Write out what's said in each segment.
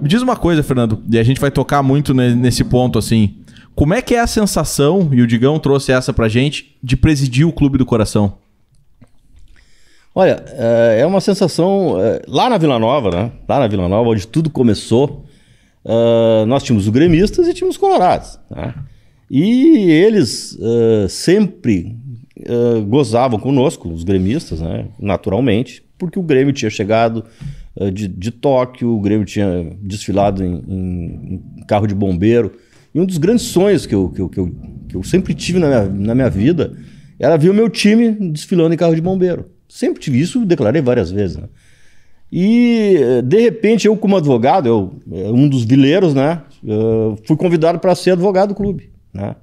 Me diz uma coisa, Fernando, e a gente vai tocar muito nesse ponto assim. Como é que é a sensação, e o Digão trouxe essa pra gente, de presidir o Clube do Coração? Olha, eh, é uma sensação. Eh, lá na Vila Nova, né? Lá na Vila Nova, onde tudo começou, eh, nós tínhamos os gremistas e tínhamos os colorados. Né? E eles sempre gozavam conosco, os gremistas, né? naturalmente, porque o Grêmio tinha chegado eh, de, de Tóquio, o Grêmio tinha desfilado em, em, em, carro de bombeiro. E um dos grandes sonhos que eu, que eu, que eu, que eu sempre tive na minha, na minha vida era ver o meu time desfilando em carro de bombeiro. Sempre tive isso, declarei várias vezes. Né? E, eh, de repente, eu, como advogado, eu, eh, um dos vileiros, né? fui convidado para ser advogado do clube. Né?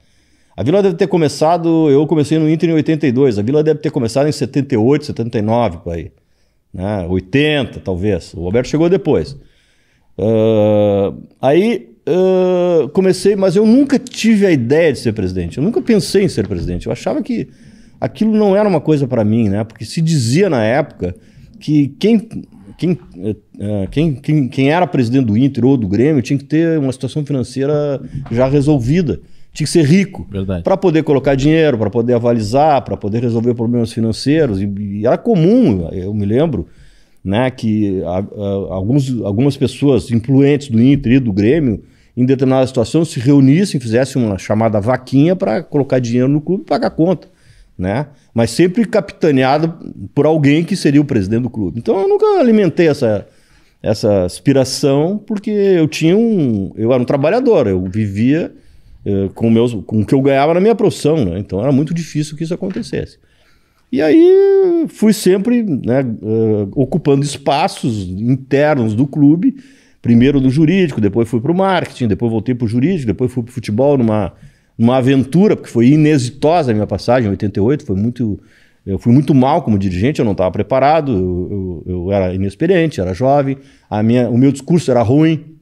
A Vila deve ter começado, eu comecei no Inter em 82, a Vila deve ter começado em 78, 79, por aí né? 80 talvez. O Roberto chegou depois. Uh, aí uh, comecei, mas eu nunca tive a ideia de ser presidente. Eu nunca pensei em ser presidente. Eu achava que aquilo não era uma coisa para mim, né? Porque se dizia na época que quem quem, ah, quem, quem, quem, era presidente do Inter ou do Grêmio tinha que ter uma situação financeira já resolvida tinha que ser rico para poder colocar dinheiro, para poder avalizar, para poder resolver problemas financeiros. E, e, era comum, eu me lembro, né, que a, a, alguns, algumas pessoas influentes do Inter e do Grêmio, em determinada situação, se reunissem, fizessem uma chamada vaquinha para colocar dinheiro no clube e pagar a conta. Né? Mas sempre capitaneado por alguém que seria o presidente do clube. Então eu nunca alimentei essa, essa aspiração, porque eu tinha um. Eu era um trabalhador, eu vivia eh, com, meus, com o que eu ganhava na minha profissão, né? Então era muito difícil que isso acontecesse. E aí fui sempre né, uh, ocupando espaços internos do clube, primeiro do jurídico, depois fui para o marketing, depois voltei para o jurídico, depois fui para o futebol numa, numa aventura, porque foi inexitosa a minha passagem em 88, foi muito, eu fui muito mal como dirigente, eu não estava preparado, eu, eu, eu, era inexperiente, era jovem, a minha, o meu discurso era ruim,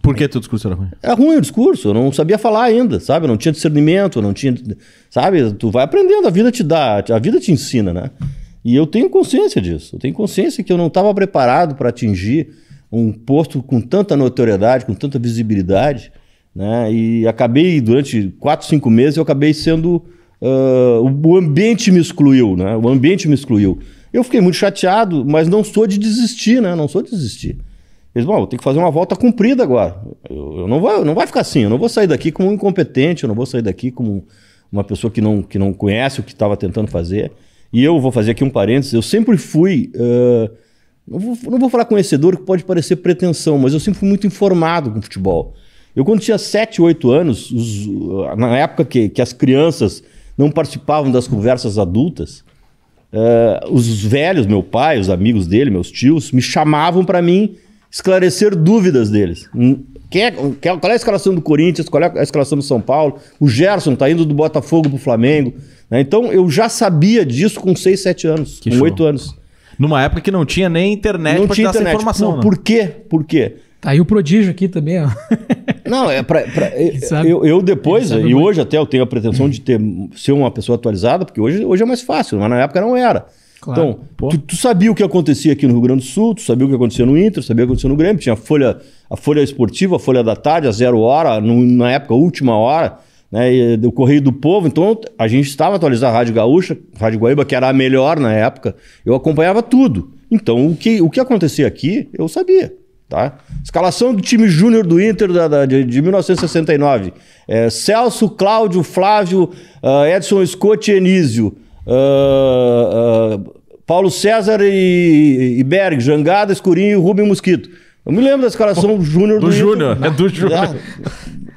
por que teu discurso era ruim? Era ruim o discurso, eu não sabia falar ainda, sabe? Eu não tinha discernimento, não tinha. Sabe? Tu vai aprendendo, a vida te dá, a vida te ensina, né? E eu tenho consciência disso. Eu tenho consciência que eu não estava preparado para atingir um posto com tanta notoriedade, com tanta visibilidade, né? E acabei, durante quatro, cinco meses, eu acabei sendo. Uh, o ambiente me excluiu, né? O ambiente me excluiu. Eu fiquei muito chateado, mas não sou de desistir, né? Não sou de desistir. Eles, bom, eu tenho que fazer uma volta cumprida agora. Eu, eu, não vou, não vai ficar assim, eu não vou sair daqui como um incompetente, eu não vou sair daqui como uma pessoa que não, que não conhece o que estava tentando fazer. E eu vou fazer aqui um parênteses, eu sempre fui. Uh, não, vou, não vou falar conhecedor, que pode parecer pretensão, mas eu sempre fui muito informado com futebol. Eu, quando tinha 7, 8 anos, os, na época que, que as crianças não participavam das conversas adultas, uh, os velhos, meu pai, os amigos dele, meus tios, me chamavam para mim esclarecer dúvidas deles. Hum, é, quem é, qual é a escalação do Corinthians? Qual é a escalação do São Paulo? O Gerson está indo do Botafogo para o Flamengo. Né? Então eu já sabia disso com 6, 7 anos, que com oito 8 anos. Numa época que não tinha nem internet para dar essa informação. Por, né? por quê? Por quê? Tá aí o prodígio aqui também, ó. Não, é pra, pra eu, eu, depois, e hoje até eu tenho a pretensão de ter, ser uma pessoa atualizada, porque hoje, hoje é mais fácil, mas na época não era. Claro. Então, tu, tu, sabia o que acontecia aqui no Rio Grande do Sul, tu sabia o que acontecia no Inter, sabia o que acontecia no Grêmio, tinha a folha, a folha esportiva, a folha da tarde, a zero hora, no, na época, última hora, né, Correio do Povo. Então, a gente estava atualizando a Rádio Gaúcha, Rádio Guaíba, que era a melhor na época, eu acompanhava tudo. Então, o que, o que acontecia aqui, eu sabia. Tá? Escalação do time júnior do Inter da, da, de, de, 1969. É, Celso, Cláudio, Flávio, uh, Edson Scott e Enísio. Uh, uh, Paulo César e, e Berg, Jangada, Escurinho e Rubem Mosquito. Eu me lembro da escalação oh, júnior do, do Júnior. É do Júnior.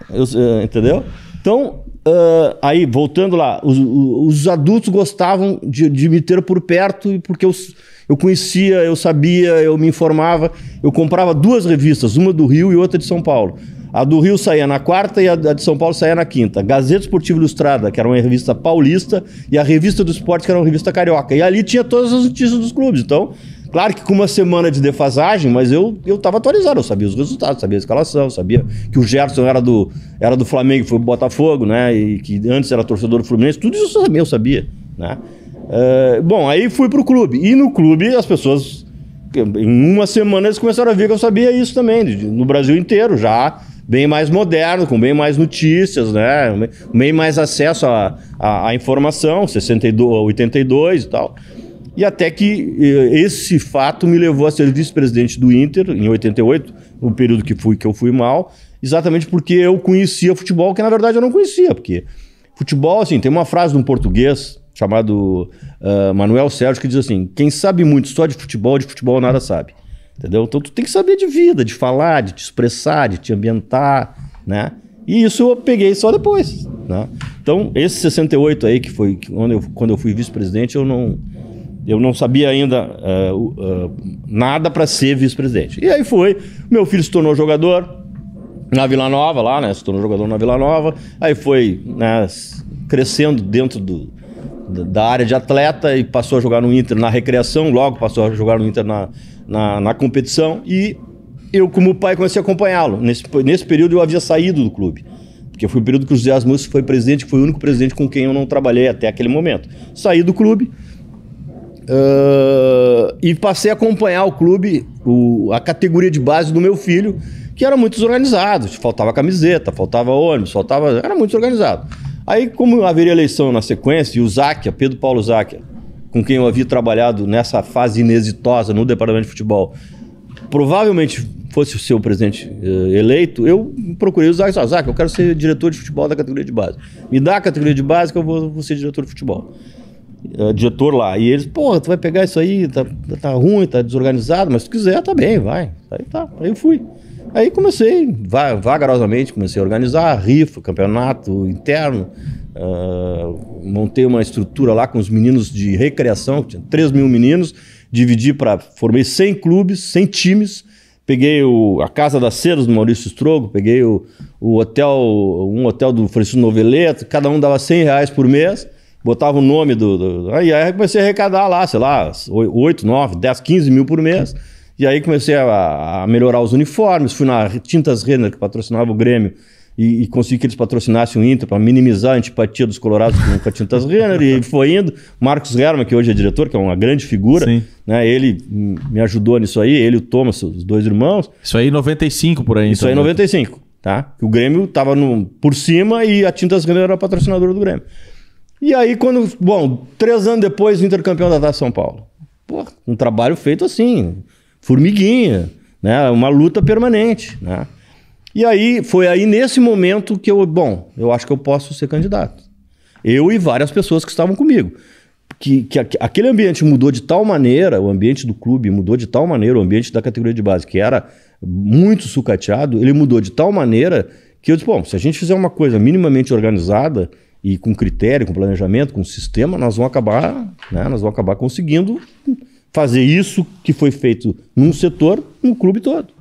É, entendeu? Então, uh, aí, voltando lá, os, os adultos gostavam de, de, me ter por perto, porque eu, eu conhecia, eu sabia, eu me informava. Eu comprava duas revistas, uma do Rio e outra de São Paulo. A do Rio saía na quarta e a de São Paulo saía na quinta. Gazeta Esportiva Ilustrada, que era uma revista paulista, e a Revista do Esporte, que era uma revista carioca. E ali tinha todas as notícias dos clubes. Então, Claro que com uma semana de defasagem, mas eu eu estava atualizado, eu sabia os resultados, sabia a escalação, sabia que o Gerson era do era do Flamengo, foi pro Botafogo, né? E que antes era torcedor do Fluminense, tudo isso eu sabia, eu sabia, né? Uh, bom, aí fui pro clube e no clube as pessoas em uma semana eles começaram a ver que eu sabia isso também, no Brasil inteiro já bem mais moderno, com bem mais notícias, né? Bem mais acesso à, informação, 62, 82 e tal. E até que esse fato me levou a ser vice-presidente do Inter em 88, no período que fui que eu fui mal, exatamente porque eu conhecia futebol que na verdade eu não conhecia, porque futebol assim, tem uma frase de um português chamado uh, Manuel Sérgio que diz assim: "Quem sabe muito só de futebol, de futebol nada sabe". Entendeu? Então tu tem que saber de vida, de falar, de te expressar, de te ambientar, né? E isso eu peguei só depois, né? Então, esse 68 aí, que foi quando eu, quando eu fui vice-presidente, eu não, eu não sabia ainda uh, uh, nada para ser vice-presidente. E aí foi, meu filho se tornou jogador na Vila Nova, lá, né? Se tornou jogador na Vila Nova. Aí foi né, crescendo dentro do, da área de atleta e passou a jogar no Inter na recreação, logo passou a jogar no Inter na, na, na competição. E eu, como pai, comecei a acompanhá-lo. Nesse, nesse período eu havia saído do clube. Porque foi o período que o José Asmus foi presidente, que foi o único presidente com quem eu não trabalhei até aquele momento. Saí do clube uh, e passei a acompanhar o clube, o, a categoria de base do meu filho, que era muito desorganizado. Faltava camiseta, faltava ônibus, faltava. Era muito desorganizado. Aí, como haveria eleição na sequência, e o Záquia, Pedro Paulo Záquia, com quem eu havia trabalhado nessa fase inexitosa no departamento de futebol, provavelmente fosse o seu presidente eh, eleito, eu procurei o Zac, ah, Zac, eu quero ser diretor de futebol da categoria de base. Me dá a categoria de base que eu vou, vou ser diretor de futebol. Uh, diretor lá. E eles, porra, tu vai pegar isso aí, tá, tá ruim, tá desorganizado, mas se tu quiser, tá bem, vai. Aí tá, aí eu fui. Aí comecei vagarosamente, comecei a organizar rifa, campeonato interno. Uh, montei uma estrutura lá com os meninos de recreação, tinha 3 mil meninos, dividi para. formei 100 clubes, 100 times. Peguei o, a Casa das Cedas do Maurício Strogo, peguei o, o hotel, um hotel do Francisco Noveleto, cada um dava 100 reais por mês botava o nome do, do. aí, aí comecei a arrecadar lá, sei lá, 8, 9, 10, 15 mil por mês. E aí comecei a, a melhorar os uniformes, fui na Tintas Renner, que patrocinava o Grêmio, e, e consegui que eles patrocinassem o Inter para minimizar a antipatia dos colorados com a Tintas Renner e foi indo. Marcos Herman, que hoje é diretor, que é uma grande figura, né? ele me ajudou nisso aí, ele e o Thomas, os dois irmãos. Isso aí 95 por aí. Isso então, né? aí 95, tá? O Grêmio estava por cima e a Tintas Renner era patrocinadora do Grêmio. E aí quando, bom, três anos depois, o Inter campeão da Taça São Paulo. Pô, um trabalho feito assim, formiguinha, né? Uma luta permanente, né? E aí foi aí nesse momento que eu, bom, eu acho que eu posso ser candidato. Eu e várias pessoas que estavam comigo. Que, que aquele ambiente mudou de tal maneira, o ambiente do clube mudou de tal maneira, o ambiente da categoria de base, que era muito sucateado, ele mudou de tal maneira que eu disse, bom, se a gente fizer uma coisa minimamente organizada e com critério, com planejamento, com sistema, nós vamos acabar, né, nós vamos acabar conseguindo fazer isso que foi feito num setor, no clube todo.